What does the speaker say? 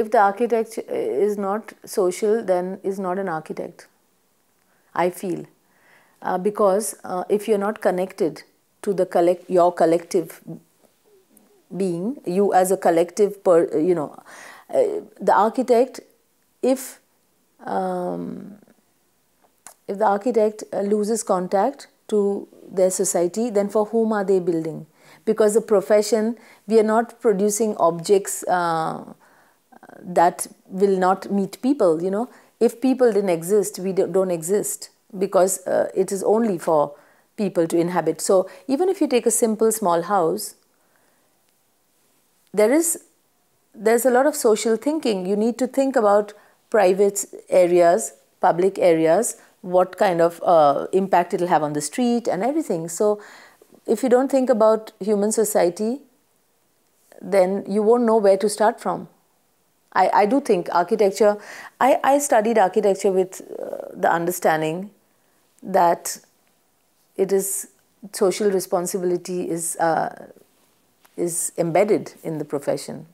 if the architect is not social, then is not an architect. I feel, uh, because uh, if you're not connected to the collect your collective being, you as a collective, per, you know, uh, the architect, if um, if the architect uh, loses contact to their society, then for whom are they building? Because the profession, we are not producing objects uh, that will not meet people you know if people didn't exist we don't exist because uh, it is only for people to inhabit so even if you take a simple small house there is there's a lot of social thinking you need to think about private areas public areas what kind of uh, impact it'll have on the street and everything so if you don't think about human society then you won't know where to start from I, I do think architecture, I, I studied architecture with uh, the understanding that it is social responsibility is, uh, is embedded in the profession.